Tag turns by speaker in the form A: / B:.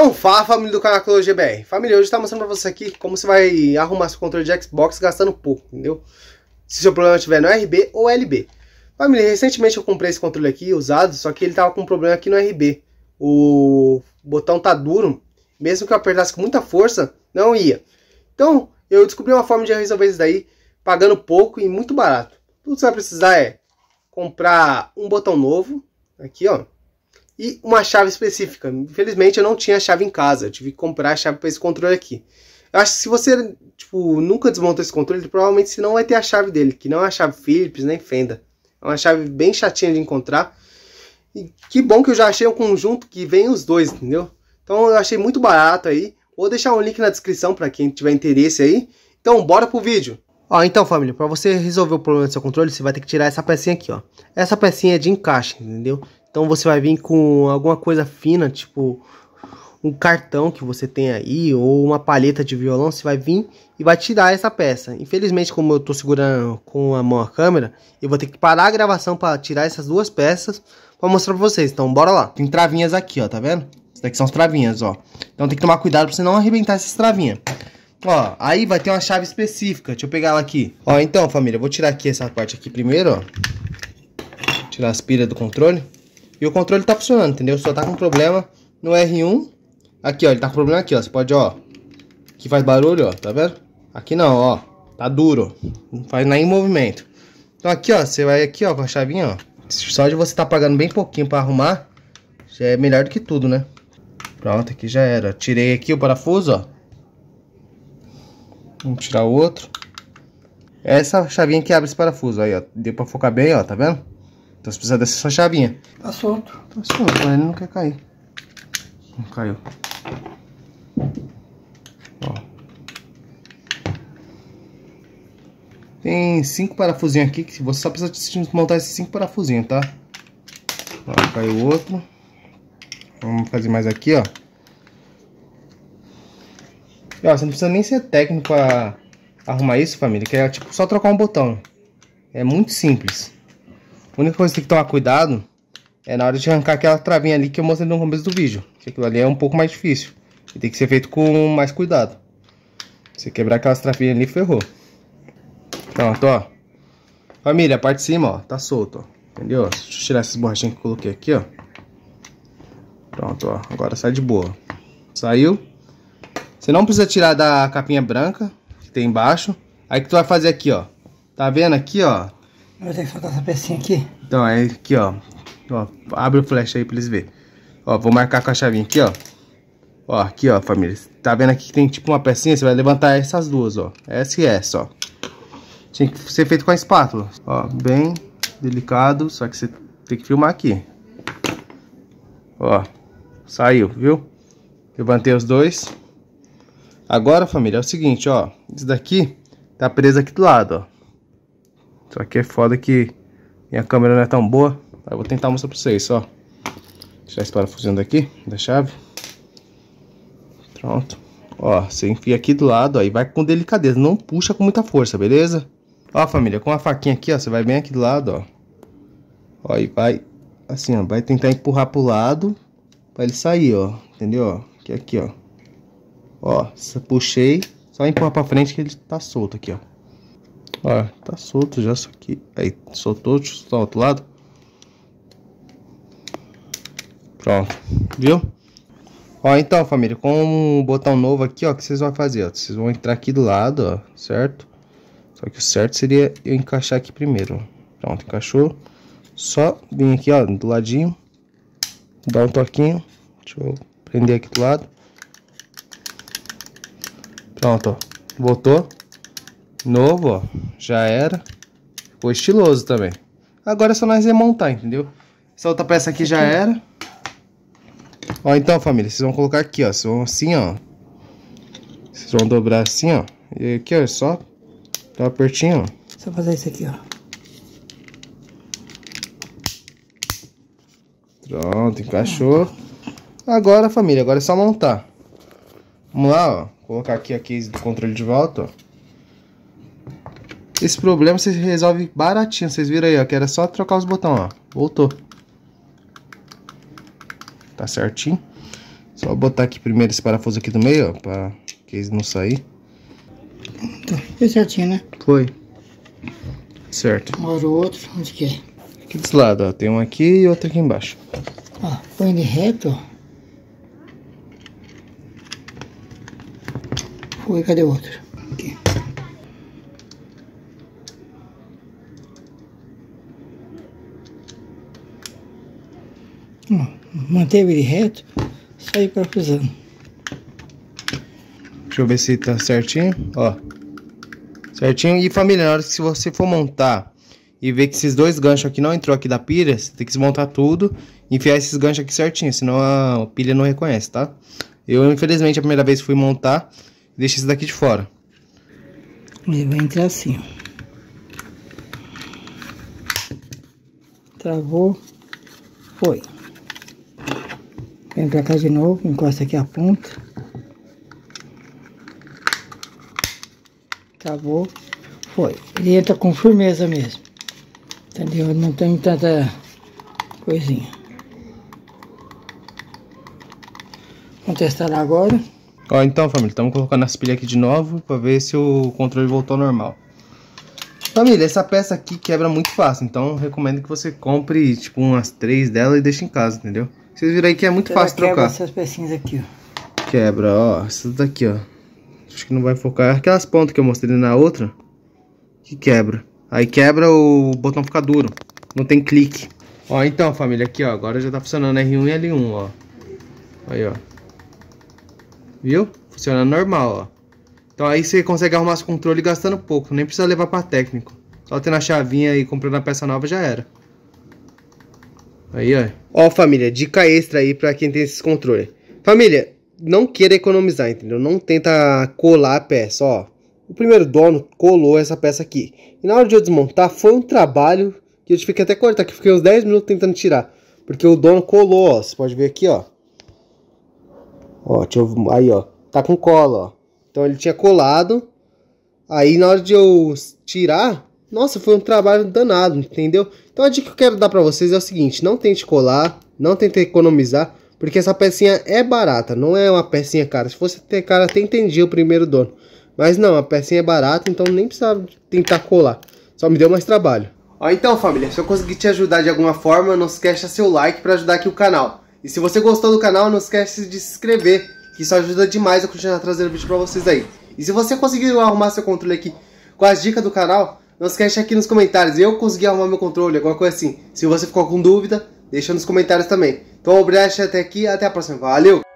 A: Então, fala família do canal Clô GBR. Família, hoje está mostrando para você aqui como você vai arrumar seu controle de Xbox gastando pouco, entendeu? Se seu problema estiver no RB ou LB. Família, recentemente eu comprei esse controle aqui, usado, só que ele tava com um problema aqui no RB. O botão tá duro, mesmo que eu apertasse com muita força, não ia. Então, eu descobri uma forma de resolver isso daí, pagando pouco e muito barato. Tudo que você vai precisar é comprar um botão novo, aqui ó, e uma chave específica. Infelizmente eu não tinha a chave em casa, eu tive que comprar a chave para esse controle aqui. Eu acho que se você tipo, nunca desmontou esse controle, provavelmente você não vai ter a chave dele, que não é a chave Philips nem Fenda. É uma chave bem chatinha de encontrar. E que bom que eu já achei um conjunto que vem os dois, entendeu? Então eu achei muito barato aí. Vou deixar um link na descrição para quem tiver interesse aí. Então bora pro vídeo. Ó, então família, para você resolver o problema do seu controle, você vai ter que tirar essa pecinha aqui, ó. Essa pecinha é de encaixe, entendeu? Então você vai vir com alguma coisa fina, tipo um cartão que você tem aí ou uma palheta de violão, você vai vir e vai tirar essa peça. Infelizmente, como eu estou segurando com a mão a câmera, eu vou ter que parar a gravação para tirar essas duas peças para mostrar para vocês. Então, bora lá. Tem travinhas aqui, ó, tá vendo? Isso daqui são as travinhas, ó. Então tem que tomar cuidado para você não arrebentar essas travinhas. Ó, aí vai ter uma chave específica. Deixa eu pegar ela aqui. Ó, então, família, eu vou tirar aqui essa parte aqui primeiro, ó. Tirar as pilhas do controle. E o controle tá funcionando, entendeu? Só tá com problema no R1. Aqui, ó, ele tá com problema aqui, ó. Você pode, ó. Que faz barulho, ó, tá vendo? Aqui não, ó. Tá duro. Não faz nem movimento. Então aqui, ó, você vai aqui, ó, com a chavinha, ó. Só de você tá pagando bem pouquinho pra arrumar, já é melhor do que tudo, né? Pronto, aqui já era. Tirei aqui o parafuso, ó. Vamos tirar o outro. Essa chavinha que abre esse parafuso aí, ó. Deu pra focar bem, ó, tá vendo? Então se precisar dessa sua chavinha. Tá solto. Tá solto, mas ele não quer cair. Não caiu. Ó. Tem cinco parafusinhos aqui que você só precisa desmontar esses cinco parafusinhos, tá? Ó, caiu outro. Vamos fazer mais aqui, ó. E, ó, você não precisa nem ser técnico pra arrumar isso, família, que é tipo só trocar um botão. É muito simples. A única coisa que tem que tomar cuidado é na hora de arrancar aquela travinha ali que eu mostrei no começo do vídeo. aquilo ali é um pouco mais difícil. E tem que ser feito com mais cuidado. Se quebrar aquelas travinhas ali, ferrou. Pronto, ó. Família, a parte de cima, ó, tá solto, ó. Entendeu? Deixa eu tirar essas borrachinhas que eu coloquei aqui, ó. Pronto, ó. Agora sai de boa. Saiu. Você não precisa tirar da capinha branca que tem embaixo. Aí que tu vai fazer aqui, ó. Tá vendo aqui, ó? Eu tenho que soltar essa pecinha aqui. Então, é aqui, ó. ó abre o flash aí pra eles verem. Ó, vou marcar com a chavinha aqui, ó. Ó, aqui, ó, família. Tá vendo aqui que tem tipo uma pecinha? Você vai levantar essas duas, ó. Essa e essa, ó. Tinha que ser feito com a espátula. Ó, bem delicado. Só que você tem que filmar aqui. Ó, saiu, viu? Levantei os dois. Agora, família, é o seguinte, ó. Isso daqui tá preso aqui do lado, ó. Só que é foda que minha câmera não é tão boa. Eu vou tentar mostrar pra vocês, só. Deixar esse parafusinho daqui, da chave. Pronto. Ó, você enfia aqui do lado, ó, e vai com delicadeza. Não puxa com muita força, beleza? Ó, família, com a faquinha aqui, ó, você vai bem aqui do lado, ó. Ó, e vai assim, ó. Vai tentar empurrar pro lado pra ele sair, ó. Entendeu? Que aqui, ó. Ó, puxei. Só empurrar pra frente que ele tá solto aqui, ó. Ó, tá solto já isso aqui. Aí, soltou, soltar o outro lado. Pronto, viu? Ó, então, família, com um botão novo aqui, ó, que vocês vão fazer, ó. Vocês vão entrar aqui do lado, ó, certo? Só que o certo seria eu encaixar aqui primeiro. Pronto, encaixou. Só vim aqui, ó, do ladinho. Dá um toquinho. Deixa eu prender aqui do lado. Pronto, ó. Voltou. Novo, ó. Já era. Ficou estiloso também. Agora é só nós remontar, entendeu? Essa outra peça aqui já era. Ó, então, família, vocês vão colocar aqui, ó. Vocês vão assim, ó. Vocês vão dobrar assim, ó. E aqui, ó, só tá apertinho, ó. Só fazer isso aqui, ó. Pronto, encaixou. Agora, família, agora é só montar. Vamos lá, ó. Colocar aqui a case do controle de volta, ó. Esse problema você resolve baratinho. Vocês viram aí, ó. Que era só trocar os botões, ó. Voltou. Tá certinho. Só botar aqui primeiro esse parafuso aqui do meio, ó. Pra que eles não sair. Tá, Foi certinho, né? Foi. Certo. Um outro, onde que é? Aqui desse lado, ó. Tem um aqui e outro aqui embaixo. Ó, ah, põe ele reto, ó. Foi, cadê o outro? Aqui. manteve ele reto, saí parafusando. Deixa eu ver se tá certinho, ó. Certinho. E família, na hora que se você for montar e ver que esses dois ganchos aqui não entrou aqui da pilha, você tem que desmontar tudo e enfiar esses ganchos aqui certinho, senão a pilha não reconhece, tá? Eu, infelizmente, a primeira vez fui montar, deixei esse daqui de fora. Ele vai entrar assim, ó. Travou, foi. Vem pra cá de novo, encosta aqui a ponta. Acabou. Foi. Ele entra com firmeza mesmo. Entendeu? Não tem tanta coisinha. Vamos testar agora. Ó, então família, estamos colocando as pilhas aqui de novo para ver se o controle voltou ao normal. Família, essa peça aqui quebra muito fácil, então recomendo que você compre tipo umas três dela e deixe em casa, entendeu? Vocês viram aí que é muito fácil trocar. essas pecinhas aqui, ó. Quebra, ó. Essa daqui, ó. Acho que não vai focar. Aquelas pontas que eu mostrei na outra. Que quebra. Aí quebra, o botão fica duro. Não tem clique. Ó, então, família, aqui, ó. Agora já tá funcionando R1 e L1, ó. Aí, ó. Viu? Funcionando normal, ó. Então aí você consegue arrumar os controles gastando pouco. Nem precisa levar pra técnico. Só tendo a chavinha e comprando a peça nova já era. Aí, ó. Ó, família, dica extra aí pra quem tem esses controles. Família, não queira economizar, entendeu? Não tenta colar a peça, ó. O primeiro dono colou essa peça aqui. E na hora de eu desmontar, foi um trabalho que eu tive que até cortar, que fiquei uns 10 minutos tentando tirar. Porque o dono colou, ó. Você pode ver aqui, ó. Ó, deixa eu... Aí, ó. Tá com cola, ó. Então ele tinha colado. Aí na hora de eu tirar, nossa, foi um trabalho danado, entendeu? Então a dica que eu quero dar para vocês é o seguinte, não tente colar, não tente economizar, porque essa pecinha é barata, não é uma pecinha cara. Se fosse ter cara, até entendia o primeiro dono. Mas não, a pecinha é barata, então nem precisava tentar colar. Só me deu mais trabalho. Ó, então família, se eu conseguir te ajudar de alguma forma, não esqueça seu like para ajudar aqui o canal. E se você gostou do canal, não esquece de se inscrever, que isso ajuda demais a continuar trazendo vídeo para vocês aí. E se você conseguir arrumar seu controle aqui com as dicas do canal, não esquece aqui nos comentários. Eu consegui arrumar meu controle, alguma coisa assim. Se você ficou com dúvida, deixa nos comentários também. Então, obrigado até aqui. Até a próxima. Valeu!